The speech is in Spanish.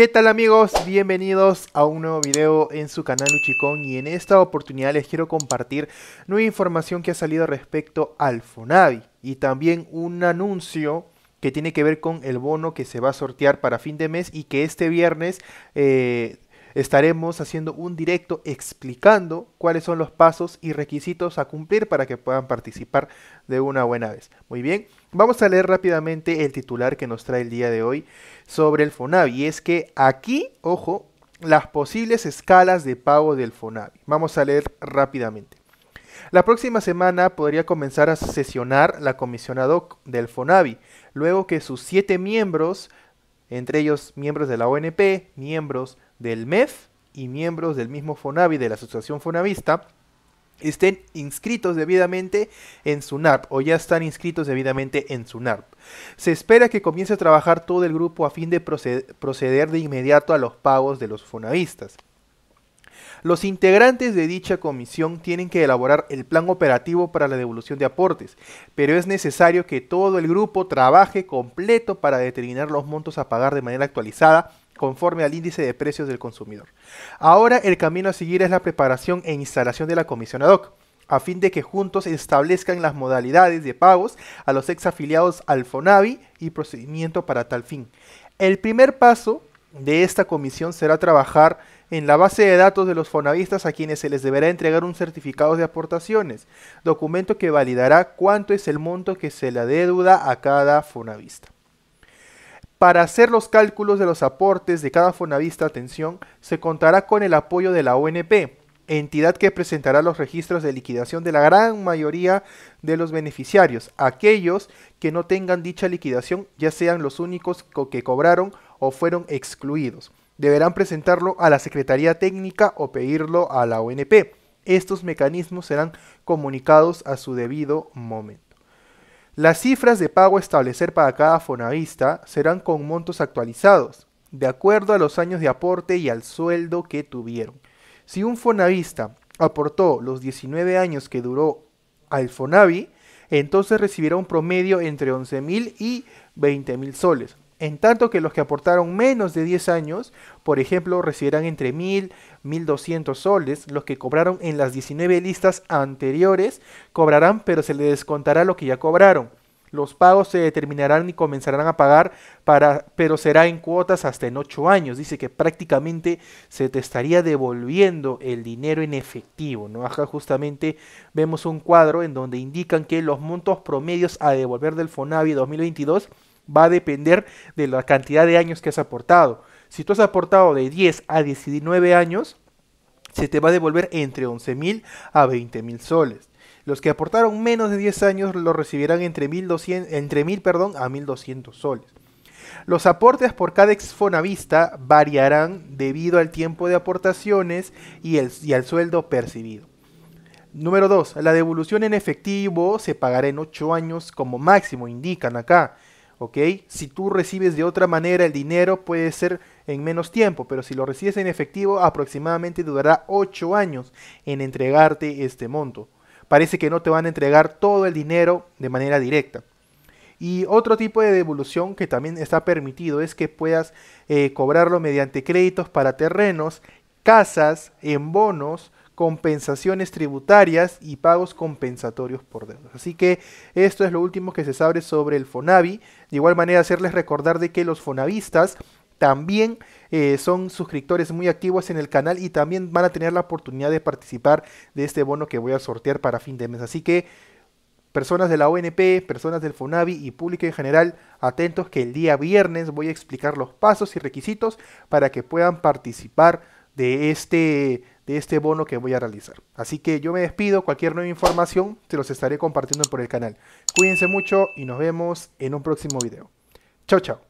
¿Qué tal amigos? Bienvenidos a un nuevo video en su canal Uchicón y en esta oportunidad les quiero compartir nueva información que ha salido respecto al Fonavi y también un anuncio que tiene que ver con el bono que se va a sortear para fin de mes y que este viernes eh, estaremos haciendo un directo explicando cuáles son los pasos y requisitos a cumplir para que puedan participar de una buena vez. Muy bien, Vamos a leer rápidamente el titular que nos trae el día de hoy sobre el FONAVI. Es que aquí, ojo, las posibles escalas de pago del FONAVI. Vamos a leer rápidamente. La próxima semana podría comenzar a sesionar la comisión ad hoc del FONAVI, luego que sus siete miembros, entre ellos miembros de la ONP, miembros del MEF y miembros del mismo FONAVI, de la Asociación FONAVISTA, estén inscritos debidamente en SUNARP o ya están inscritos debidamente en SUNARP. Se espera que comience a trabajar todo el grupo a fin de proceder de inmediato a los pagos de los fonavistas. Los integrantes de dicha comisión tienen que elaborar el plan operativo para la devolución de aportes, pero es necesario que todo el grupo trabaje completo para determinar los montos a pagar de manera actualizada conforme al índice de precios del consumidor. Ahora el camino a seguir es la preparación e instalación de la comisión ad hoc a fin de que juntos establezcan las modalidades de pagos a los ex afiliados al FONAVI y procedimiento para tal fin. El primer paso de esta comisión será trabajar en la base de datos de los fonavistas a quienes se les deberá entregar un certificado de aportaciones, documento que validará cuánto es el monto que se le deuda a cada fonavista. Para hacer los cálculos de los aportes de cada fonavista atención, se contará con el apoyo de la ONP, entidad que presentará los registros de liquidación de la gran mayoría de los beneficiarios, aquellos que no tengan dicha liquidación, ya sean los únicos que cobraron o fueron excluidos. Deberán presentarlo a la Secretaría Técnica o pedirlo a la ONP. Estos mecanismos serán comunicados a su debido momento. Las cifras de pago a establecer para cada fonavista serán con montos actualizados, de acuerdo a los años de aporte y al sueldo que tuvieron. Si un fonavista aportó los 19 años que duró al Fonavi, entonces recibirá un promedio entre 11.000 y 20.000 soles en tanto que los que aportaron menos de 10 años, por ejemplo, recibirán entre 1.000, 1.200 soles, los que cobraron en las 19 listas anteriores cobrarán, pero se les descontará lo que ya cobraron. Los pagos se determinarán y comenzarán a pagar, para, pero será en cuotas hasta en 8 años. Dice que prácticamente se te estaría devolviendo el dinero en efectivo. ¿no? Acá justamente vemos un cuadro en donde indican que los montos promedios a devolver del FONAVI 2022 va a depender de la cantidad de años que has aportado. Si tú has aportado de 10 a 19 años, se te va a devolver entre 11.000 a 20.000 soles. Los que aportaron menos de 10 años lo recibirán entre 1.000 entre perdón, a 1.200 soles. Los aportes por cada exfonavista variarán debido al tiempo de aportaciones y, y al sueldo percibido. Número 2. La devolución en efectivo se pagará en 8 años como máximo, indican acá. Si tú recibes de otra manera el dinero puede ser en menos tiempo, pero si lo recibes en efectivo aproximadamente durará 8 años en entregarte este monto. Parece que no te van a entregar todo el dinero de manera directa. Y otro tipo de devolución que también está permitido es que puedas eh, cobrarlo mediante créditos para terrenos, casas, en bonos compensaciones tributarias y pagos compensatorios por deudas. Así que esto es lo último que se sabe sobre el Fonavi. De igual manera, hacerles recordar de que los fonavistas también eh, son suscriptores muy activos en el canal y también van a tener la oportunidad de participar de este bono que voy a sortear para fin de mes. Así que personas de la ONP, personas del Fonavi y público en general, atentos que el día viernes voy a explicar los pasos y requisitos para que puedan participar de este este bono que voy a realizar. Así que yo me despido, cualquier nueva información te los estaré compartiendo por el canal. Cuídense mucho y nos vemos en un próximo video. Chao, chao.